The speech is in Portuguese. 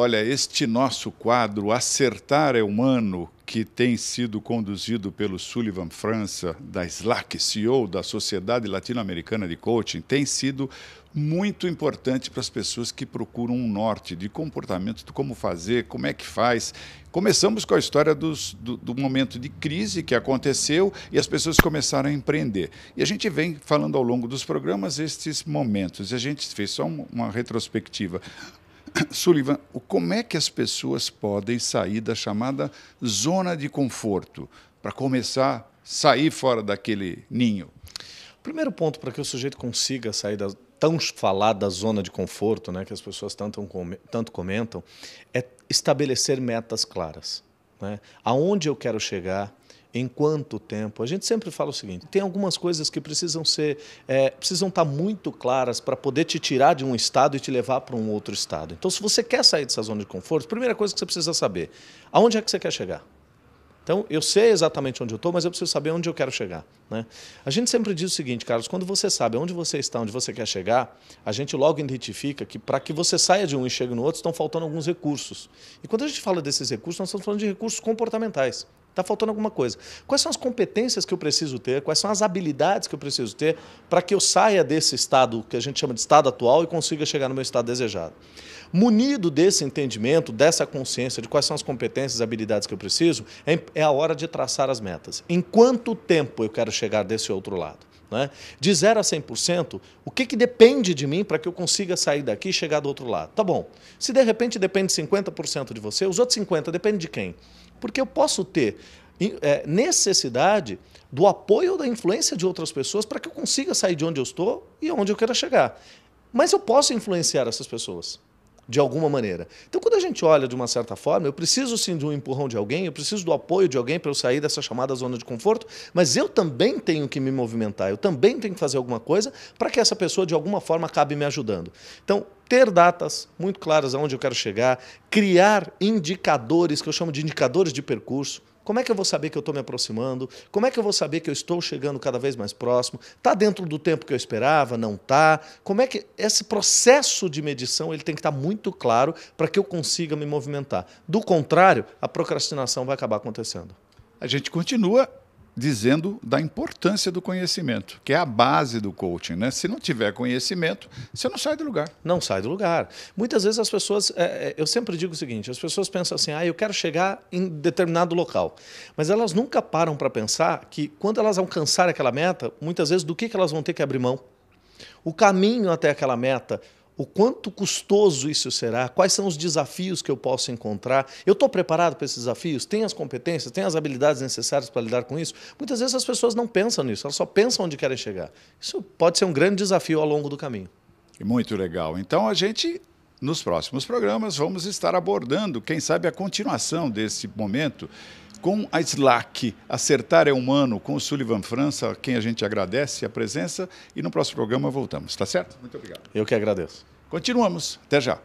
Olha, este nosso quadro, Acertar é Humano, que tem sido conduzido pelo Sullivan França, da SLAC, CEO da Sociedade Latino-Americana de Coaching, tem sido muito importante para as pessoas que procuram um norte de comportamento, de como fazer, como é que faz. Começamos com a história dos, do, do, momento de crise que aconteceu e as pessoas começaram a empreender. E a gente vem falando ao longo dos programas estes momentos. E a gente fez só uma retrospectiva. Sullivan, como é que as pessoas podem sair da chamada zona de conforto para começar a sair fora daquele ninho? O primeiro ponto para que o sujeito consiga sair da tão falada zona de conforto, né, que as pessoas tanto, tanto comentam, é estabelecer metas claras. Né? Aonde eu quero chegar, em quanto tempo. A gente sempre fala o seguinte: tem algumas coisas que precisam ser, é, precisam estar tá muito claras para poder te tirar de um estado e te levar para um outro estado. Então, se você quer sair dessa zona de conforto, primeira coisa que você precisa saber: aonde é que você quer chegar? Então, eu sei exatamente onde eu estou, mas eu preciso saber onde eu quero chegar. Né? A gente sempre diz o seguinte, Carlos: quando você sabe onde você está, onde você quer chegar, a gente logo identifica que para que você saia de um e chegue no outro, estão faltando alguns recursos. E quando a gente fala desses recursos, nós estamos falando de recursos comportamentais. Está faltando alguma coisa. Quais são as competências que eu preciso ter? Quais são as habilidades que eu preciso ter para que eu saia desse estado que a gente chama de estado atual e consiga chegar no meu estado desejado? Munido desse entendimento, dessa consciência de quais são as competências e habilidades que eu preciso, é, é a hora de traçar as metas. Em quanto tempo eu quero chegar desse outro lado? Né? De 0 a 100%, o que, que depende de mim para que eu consiga sair daqui e chegar do outro lado? Tá bom. Se de repente depende 50% de você, os outros 50% depende de quem? Porque eu posso ter é, necessidade do apoio ou da influência de outras pessoas para que eu consiga sair de onde eu estou e onde eu quero chegar. Mas eu posso influenciar essas pessoas de alguma maneira. Então, quando a gente olha de uma certa forma, eu preciso sim de um empurrão de alguém, eu preciso do apoio de alguém para eu sair dessa chamada zona de conforto, mas eu também tenho que me movimentar, eu também tenho que fazer alguma coisa para que essa pessoa de alguma forma acabe me ajudando. Então, ter datas muito claras aonde eu quero chegar, criar indicadores, que eu chamo de indicadores de percurso. Como é que eu vou saber que eu estou me aproximando? Como é que eu vou saber que eu estou chegando cada vez mais próximo? Está dentro do tempo que eu esperava? Não está? Como é que esse processo de medição ele tem que estar tá muito claro para que eu consiga me movimentar? Do contrário, a procrastinação vai acabar acontecendo. A gente continua dizendo da importância do conhecimento, que é a base do coaching. Né? Se não tiver conhecimento, você não sai do lugar. Não sai do lugar. Muitas vezes as pessoas, é, é eu sempre digo o seguinte: as pessoas pensam assim, ah, eu quero chegar em determinado local. Mas elas nunca param para pensar que quando elas alcançarem aquela meta, muitas vezes do que, que elas vão ter que abrir mão? O caminho até aquela meta, o quanto custoso isso será, quais são os desafios que eu posso encontrar. Eu estou preparado para esses desafios? Tenho as competências, tenho as habilidades necessárias para lidar com isso? Muitas vezes as pessoas não pensam nisso, elas só pensam onde querem chegar. Isso pode ser um grande desafio ao longo do caminho. Muito legal. Então a gente nos próximos programas, vamos estar abordando, quem sabe, a continuação desse momento com a Slack. Acertar é humano, com o Sullivan França, a quem a gente agradece a presença. E no próximo programa voltamos, tá certo? Muito obrigado. Eu que agradeço. Continuamos. Até já.